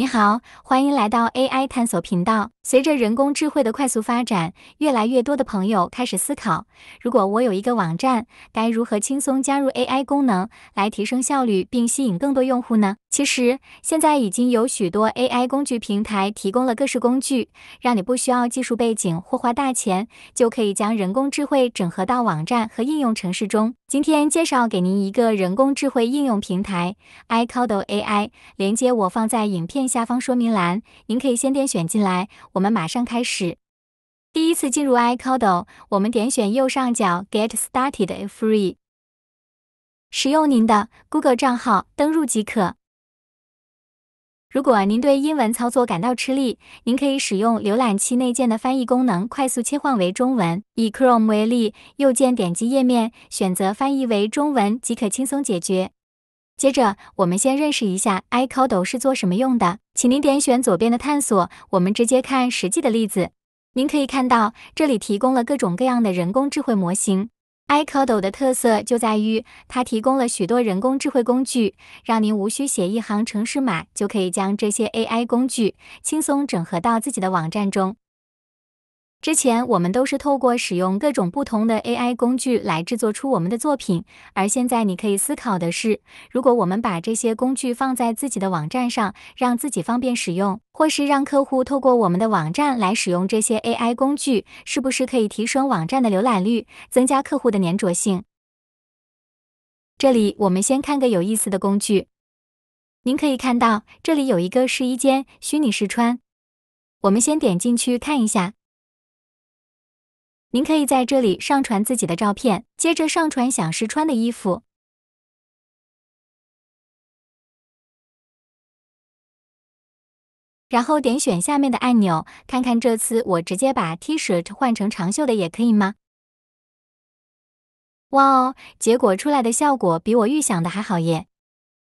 你好，欢迎来到 AI 探索频道。随着人工智慧的快速发展，越来越多的朋友开始思考：如果我有一个网站，该如何轻松加入 AI 功能，来提升效率并吸引更多用户呢？其实现在已经有许多 AI 工具平台提供了各式工具，让你不需要技术背景或花大钱，就可以将人工智慧整合到网站和应用程式中。今天介绍给您一个人工智慧应用平台 i c o d o AI，连接我放在影片下方说明栏，您可以先点选进来。我们马上开始。第一次进入 i c o d o 我们点选右上角 Get Started Free，使用您的 Google 账号登录即可。如果您对英文操作感到吃力，您可以使用浏览器内建的翻译功能，快速切换为中文。以 Chrome 为例，右键点击页面，选择翻译为中文，即可轻松解决。接着，我们先认识一下 iCodeo 是做什么用的。请您点选左边的探索，我们直接看实际的例子。您可以看到，这里提供了各种各样的人工智慧模型。i Code 的特色就在于，它提供了许多人工智慧工具，让您无需写一行程式码，就可以将这些 AI 工具轻松整合到自己的网站中。之前我们都是透过使用各种不同的 AI 工具来制作出我们的作品，而现在你可以思考的是，如果我们把这些工具放在自己的网站上，让自己方便使用，或是让客户透过我们的网站来使用这些 AI 工具，是不是可以提升网站的浏览率，增加客户的粘着性？这里我们先看个有意思的工具，您可以看到这里有一个试衣间，虚拟试穿，我们先点进去看一下。您可以在这里上传自己的照片，接着上传想试穿的衣服，然后点选下面的按钮，看看这次我直接把 T-shirt 换成长袖的也可以吗？哇哦，结果出来的效果比我预想的还好耶！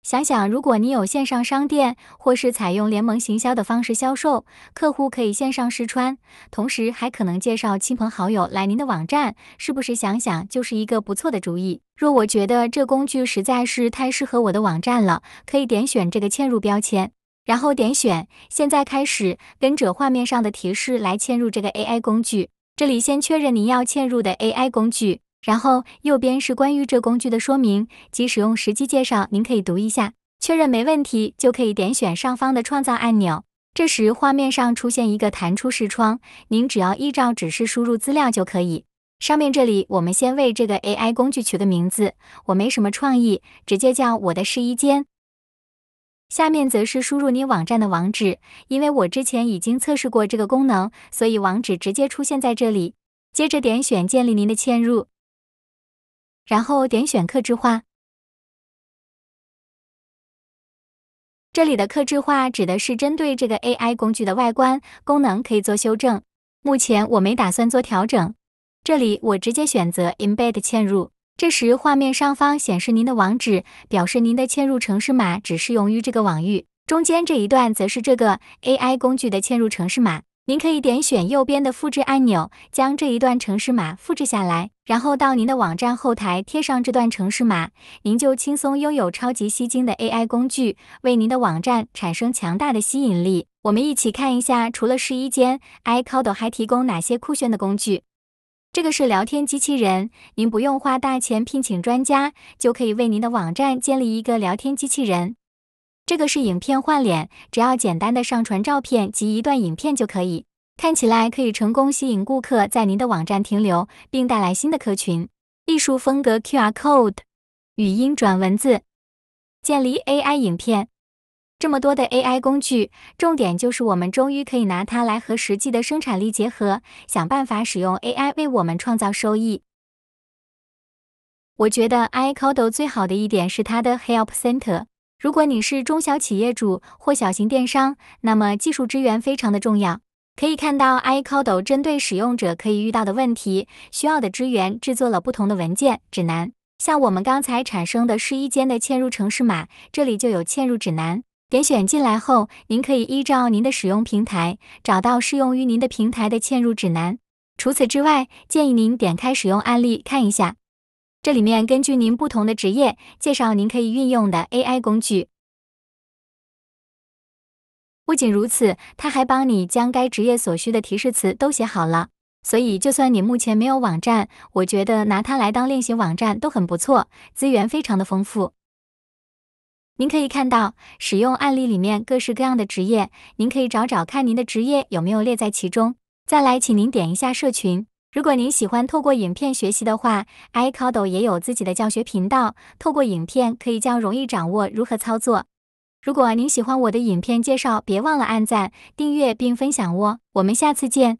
想想，如果你有线上商店，或是采用联盟行销的方式销售，客户可以线上试穿，同时还可能介绍亲朋好友来您的网站，是不是想想就是一个不错的主意？若我觉得这工具实在是太适合我的网站了，可以点选这个嵌入标签，然后点选现在开始，跟着画面上的提示来嵌入这个 AI 工具。这里先确认您要嵌入的 AI 工具。然后右边是关于这工具的说明及使用时机介绍，您可以读一下。确认没问题就可以点选上方的创造按钮。这时画面上出现一个弹出视窗，您只要依照指示输入资料就可以。上面这里我们先为这个 AI 工具取个名字，我没什么创意，直接叫我的试衣间。下面则是输入您网站的网址，因为我之前已经测试过这个功能，所以网址直接出现在这里。接着点选建立您的嵌入。然后点选克制化，这里的克制化指的是针对这个 AI 工具的外观功能可以做修正。目前我没打算做调整，这里我直接选择 Embed 嵌入。这时画面上方显示您的网址，表示您的嵌入城市码只适用于这个网域。中间这一段则是这个 AI 工具的嵌入城市码。您可以点选右边的复制按钮，将这一段城市码复制下来，然后到您的网站后台贴上这段城市码，您就轻松拥有超级吸睛的 AI 工具，为您的网站产生强大的吸引力。我们一起看一下，除了试衣间，iCode 还提供哪些酷炫的工具？这个是聊天机器人，您不用花大钱聘请专家，就可以为您的网站建立一个聊天机器人。这个是影片换脸，只要简单的上传照片及一段影片就可以，看起来可以成功吸引顾客在您的网站停留，并带来新的客群。艺术风格 QR Code、语音转文字、建立 AI 影片，这么多的 AI 工具，重点就是我们终于可以拿它来和实际的生产力结合，想办法使用 AI 为我们创造收益。我觉得 iCodeo 最好的一点是它的 Help Center。如果你是中小企业主或小型电商，那么技术支援非常的重要。可以看到 i c o d o 针对使用者可以遇到的问题，需要的支援，制作了不同的文件指南。像我们刚才产生的试衣间的嵌入城市码，这里就有嵌入指南。点选进来后，您可以依照您的使用平台，找到适用于您的平台的嵌入指南。除此之外，建议您点开使用案例看一下。这里面根据您不同的职业，介绍您可以运用的 AI 工具。不仅如此，它还帮你将该职业所需的提示词都写好了。所以，就算你目前没有网站，我觉得拿它来当练习网站都很不错，资源非常的丰富。您可以看到使用案例里面各式各样的职业，您可以找找看您的职业有没有列在其中。再来，请您点一下社群。如果您喜欢透过影片学习的话 i c o u d 也有自己的教学频道，透过影片可以较容易掌握如何操作。如果您喜欢我的影片介绍，别忘了按赞、订阅并分享哦。我们下次见。